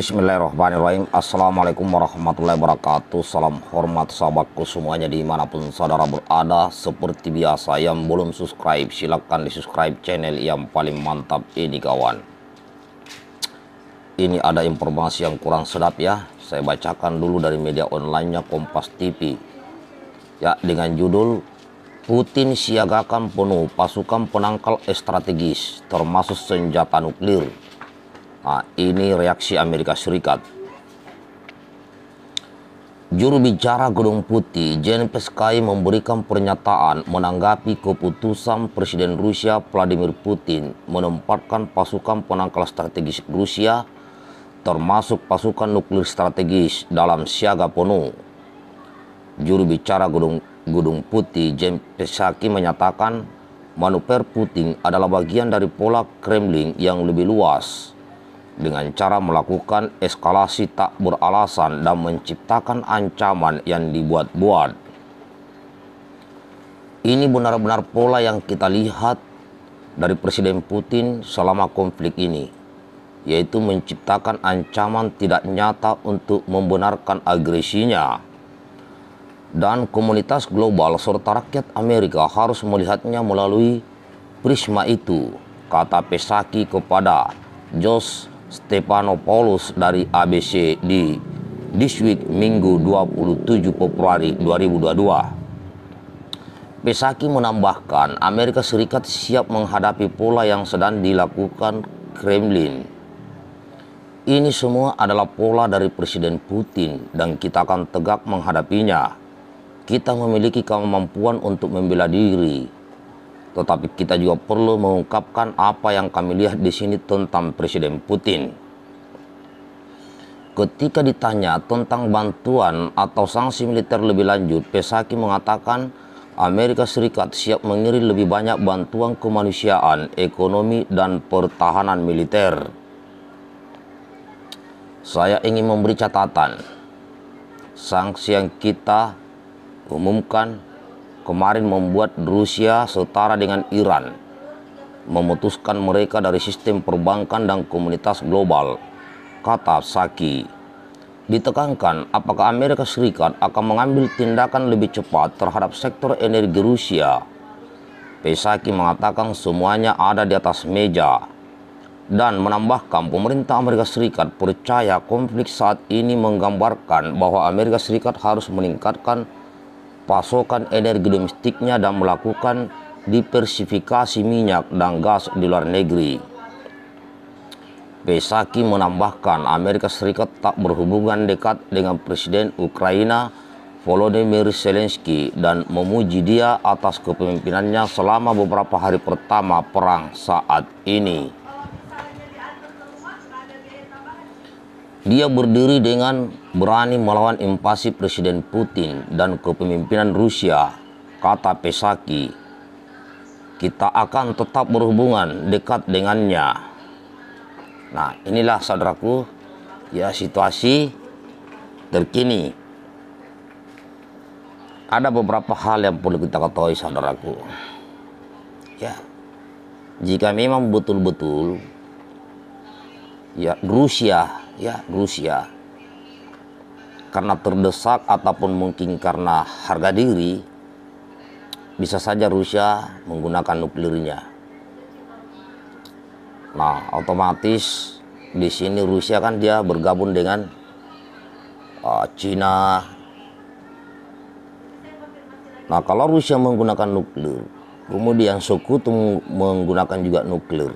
Bismillahirrahmanirrahim Assalamualaikum warahmatullahi wabarakatuh Salam hormat sahabatku semuanya dimanapun saudara berada Seperti biasa yang belum subscribe silahkan di subscribe channel yang paling mantap ini kawan Ini ada informasi yang kurang sedap ya Saya bacakan dulu dari media onlinenya Kompas TV Ya dengan judul Putin siagakan penuh pasukan penangkal strategis termasuk senjata nuklir Nah, ini reaksi Amerika Serikat. Juru bicara Gedung Putih, Jen Peskai, memberikan pernyataan menanggapi keputusan Presiden Rusia Vladimir Putin menempatkan pasukan penangkal strategis Rusia termasuk pasukan nuklir strategis dalam siaga penuh. Juru bicara Gedung, Gedung Putih, Jen Psaki menyatakan manuver Putin adalah bagian dari pola Kremlin yang lebih luas dengan cara melakukan eskalasi tak beralasan dan menciptakan ancaman yang dibuat-buat. Ini benar-benar pola yang kita lihat dari Presiden Putin selama konflik ini, yaitu menciptakan ancaman tidak nyata untuk membenarkan agresinya. Dan komunitas global serta rakyat Amerika harus melihatnya melalui prisma itu, kata Pesaki kepada Josh Stepanopoulos dari ABC di This Week Minggu 27 Februari 2022. Pesaki menambahkan Amerika Serikat siap menghadapi pola yang sedang dilakukan Kremlin. Ini semua adalah pola dari Presiden Putin dan kita akan tegak menghadapinya. Kita memiliki kemampuan untuk membela diri, tetapi kita juga perlu mengungkapkan apa yang kami lihat di sini tentang Presiden Putin. Ketika ditanya tentang bantuan atau sanksi militer lebih lanjut, Pesaki mengatakan Amerika Serikat siap mengirim lebih banyak bantuan kemanusiaan, ekonomi, dan pertahanan militer. Saya ingin memberi catatan, sanksi yang kita umumkan kemarin membuat Rusia setara dengan Iran, memutuskan mereka dari sistem perbankan dan komunitas global, kata Saki. Ditekankan apakah Amerika Serikat akan mengambil tindakan lebih cepat terhadap sektor energi Rusia. Pesaki mengatakan semuanya ada di atas meja dan menambahkan pemerintah Amerika Serikat percaya konflik saat ini menggambarkan bahwa Amerika Serikat harus meningkatkan pasokan energi domestiknya dan melakukan diversifikasi minyak dan gas di luar negeri. Pesaki menambahkan Amerika Serikat tak berhubungan dekat dengan Presiden Ukraina Volodymyr Zelensky dan memuji dia atas kepemimpinannya selama beberapa hari pertama perang saat ini. Dia berdiri dengan berani melawan invasi Presiden Putin dan kepemimpinan Rusia, kata Pesaki. Kita akan tetap berhubungan dekat dengannya. Nah, inilah saudaraku ya situasi terkini. Ada beberapa hal yang perlu kita ketahui saudaraku. Ya. Jika memang betul-betul ya Rusia, ya Rusia karena terdesak ataupun mungkin karena harga diri, bisa saja Rusia menggunakan nuklirnya. Nah, otomatis di sini Rusia kan dia bergabung dengan uh, Cina. Nah, kalau Rusia menggunakan nuklir, kemudian Sekutu menggunakan juga nuklir,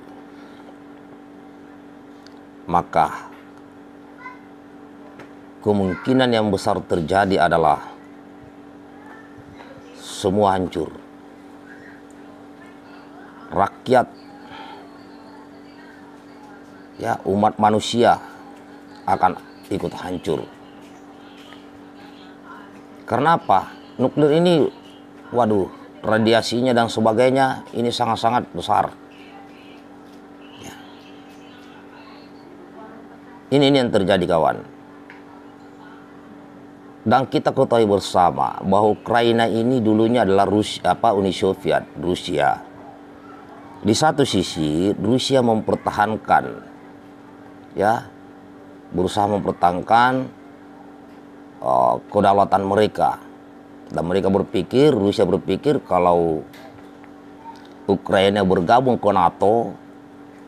maka kemungkinan yang besar terjadi adalah semua hancur. Rakyat ya umat manusia akan ikut hancur. Karena apa? Nuklir ini waduh, radiasinya dan sebagainya ini sangat-sangat besar. Ya. Ini ini yang terjadi kawan. Dan kita ketahui bersama bahwa Ukraina ini dulunya adalah Rus apa Uni Soviet, Rusia. Di satu sisi Rusia mempertahankan ya berusaha mempertahankan uh, kedaulatan mereka. Dan mereka berpikir, Rusia berpikir kalau Ukraina bergabung ke NATO,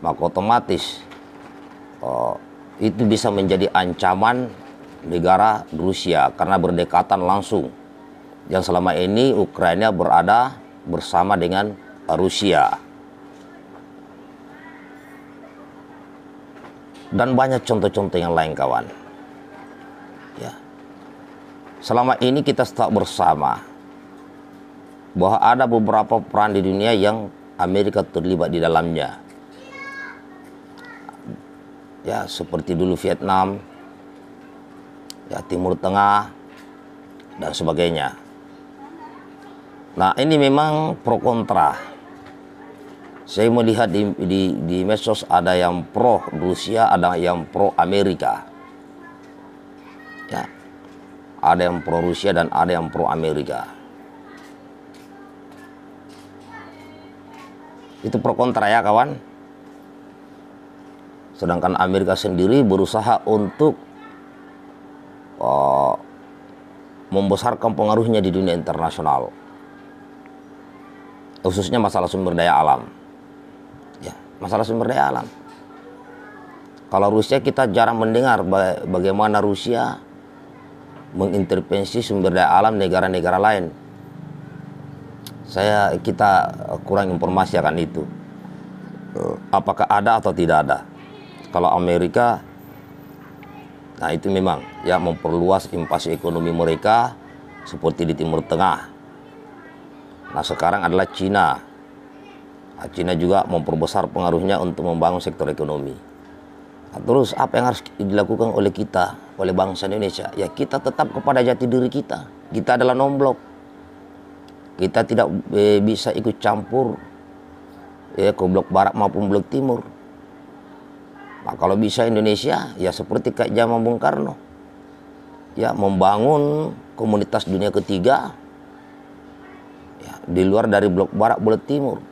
maka otomatis uh, itu bisa menjadi ancaman negara Rusia karena berdekatan langsung yang selama ini Ukraina berada bersama dengan Rusia. Dan banyak contoh-contoh yang lain kawan. Ya. Selama ini kita tetap bersama bahwa ada beberapa peran di dunia yang Amerika terlibat di dalamnya. Ya, seperti dulu Vietnam, ya Timur Tengah dan sebagainya. Nah ini memang pro kontra. Saya melihat di, di, di medsos ada yang pro Rusia, ada yang pro Amerika. Ya, ada yang pro Rusia dan ada yang pro Amerika. Itu pro kontra ya kawan. Sedangkan Amerika sendiri berusaha untuk membesarkan pengaruhnya di dunia internasional khususnya masalah sumber daya alam ya masalah sumber daya alam kalau Rusia kita jarang mendengar bagaimana Rusia mengintervensi sumber daya alam negara-negara lain saya kita kurang informasi akan itu eh, apakah ada atau tidak ada kalau Amerika Nah itu memang ya memperluas invasi ekonomi mereka seperti di Timur Tengah. Nah sekarang adalah Cina. Nah, Cina juga memperbesar pengaruhnya untuk membangun sektor ekonomi. Nah, terus apa yang harus dilakukan oleh kita, oleh bangsa Indonesia? Ya kita tetap kepada jati diri kita. Kita adalah nomblok. blok Kita tidak eh, bisa ikut campur ya, ke blok barat maupun blok timur Nah, kalau bisa Indonesia ya seperti kayak zaman Bung Karno. Ya, membangun komunitas dunia ketiga ya, di luar dari blok barat blok timur.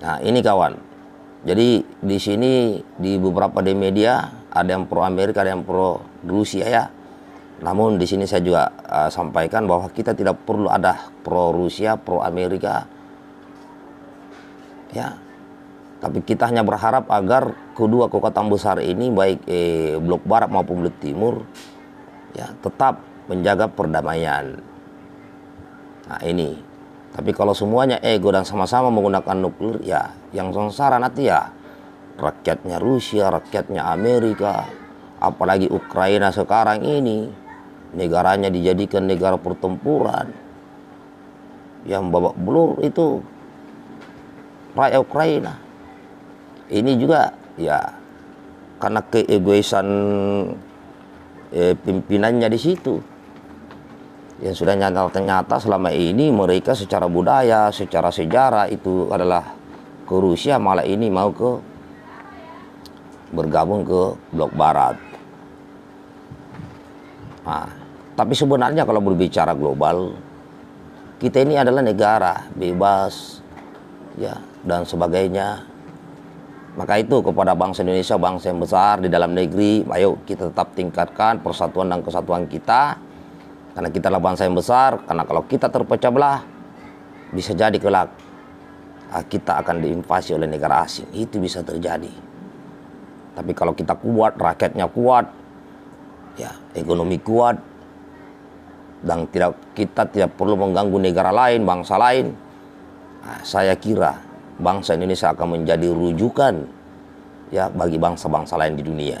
Nah, ini kawan. Jadi di sini di beberapa di media ada yang pro Amerika, ada yang pro Rusia ya. Namun di sini saya juga uh, sampaikan bahwa kita tidak perlu ada pro Rusia, pro Amerika. Ya, tapi kita hanya berharap agar kedua kekuatan besar ini baik eh, blok barat maupun blok timur ya tetap menjaga perdamaian. Nah ini. Tapi kalau semuanya ego dan sama-sama menggunakan nuklir ya yang sengsara nanti ya rakyatnya Rusia, rakyatnya Amerika, apalagi Ukraina sekarang ini negaranya dijadikan negara pertempuran yang babak belur itu rakyat Ukraina ini juga ya karena keegoisan eh, pimpinannya di situ yang sudah nyata-nyata selama ini mereka secara budaya, secara sejarah itu adalah ke Rusia malah ini mau ke bergabung ke blok barat. Nah, tapi sebenarnya kalau berbicara global kita ini adalah negara bebas ya dan sebagainya maka itu kepada bangsa Indonesia, bangsa yang besar di dalam negeri, ayo kita tetap tingkatkan persatuan dan kesatuan kita. Karena kita adalah bangsa yang besar, karena kalau kita terpecah belah, bisa jadi kelak ah, kita akan diinvasi oleh negara asing. Itu bisa terjadi. Tapi kalau kita kuat, rakyatnya kuat, ya ekonomi kuat, dan tidak kita tidak perlu mengganggu negara lain, bangsa lain. Ah, saya kira bangsa Indonesia akan menjadi rujukan ya bagi bangsa-bangsa lain di dunia.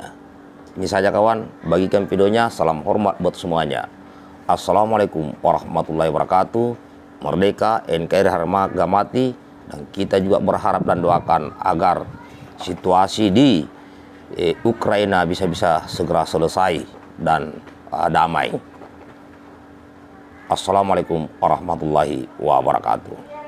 Ini saja kawan, bagikan videonya. Salam hormat buat semuanya. Assalamualaikum warahmatullahi wabarakatuh. Merdeka, NKRI harga mati. Dan kita juga berharap dan doakan agar situasi di eh, Ukraina bisa-bisa segera selesai dan uh, damai. Assalamualaikum warahmatullahi wabarakatuh.